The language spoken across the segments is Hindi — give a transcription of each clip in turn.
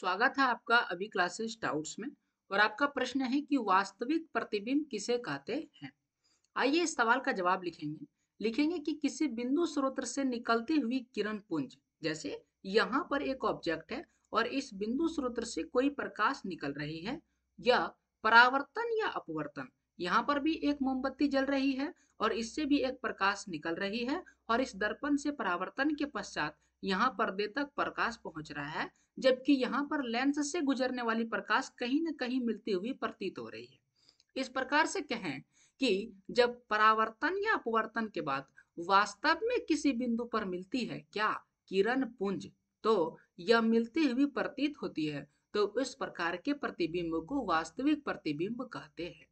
स्वागत है आपका अभी क्लासेस डाउट्स में और आपका प्रश्न है कि वास्तविक प्रतिबिंब किसे कहते हैं आइए इस सवाल का जवाब लिखेंगे लिखेंगे कि किसी बिंदु स्रोत से निकलती हुई किरण पुंज जैसे यहाँ पर एक ऑब्जेक्ट है और इस बिंदु स्रोत से कोई प्रकाश निकल रही है यह परावर्तन या अपवर्तन यहाँ पर भी एक मोमबत्ती जल रही है और इससे भी एक प्रकाश निकल रही है और इस दर्पण से परावर्तन के पश्चात यहाँ पर्दे तक प्रकाश पहुंच रहा है जबकि यहाँ पर लेंस से गुजरने वाली प्रकाश कहीं न कहीं मिलती हुई प्रतीत हो रही है इस प्रकार से कहें कि जब परावर्तन या अपवर्तन के बाद वास्तव में किसी बिंदु पर मिलती है क्या किरण पुंज तो यह मिलती हुई प्रतीत होती है तो इस प्रकार के प्रतिबिंब को वास्तविक प्रतिबिंब कहते हैं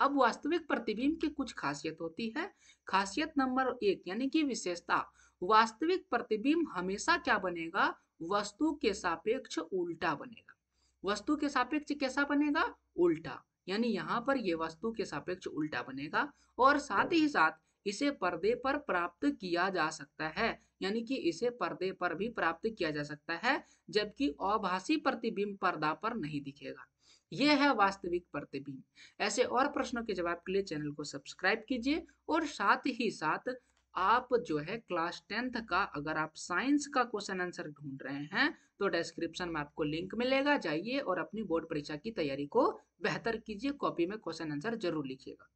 अब वास्तविक प्रतिबिंब की कुछ खासियत होती है खासियत नंबर एक यानी कि विशेषता वास्तविक प्रतिबिंब हमेशा क्या बनेगा वस्तु के सापेक्ष उल्टा बनेगा वस्तु के सापेक्ष कैसा बनेगा उल्टा यानी यहाँ पर यह वस्तु के सापेक्ष उल्टा बनेगा और साथ ही साथ इसे पर्दे पर प्राप्त किया जा सकता है यानी कि इसे पर्दे पर भी प्राप्त किया जा सकता है जबकि अभाषी प्रतिबिंब पर्दा पर नहीं दिखेगा यह है वास्तविक प्रतिबिंब ऐसे और प्रश्नों के जवाब के लिए चैनल को सब्सक्राइब कीजिए और साथ ही साथ आप जो है क्लास टेंथ का अगर आप साइंस का क्वेश्चन आंसर ढूंढ रहे हैं तो डिस्क्रिप्शन में आपको लिंक मिलेगा जाइए और अपनी बोर्ड परीक्षा की तैयारी को बेहतर कीजिए कॉपी में क्वेश्चन आंसर जरूर लिखिएगा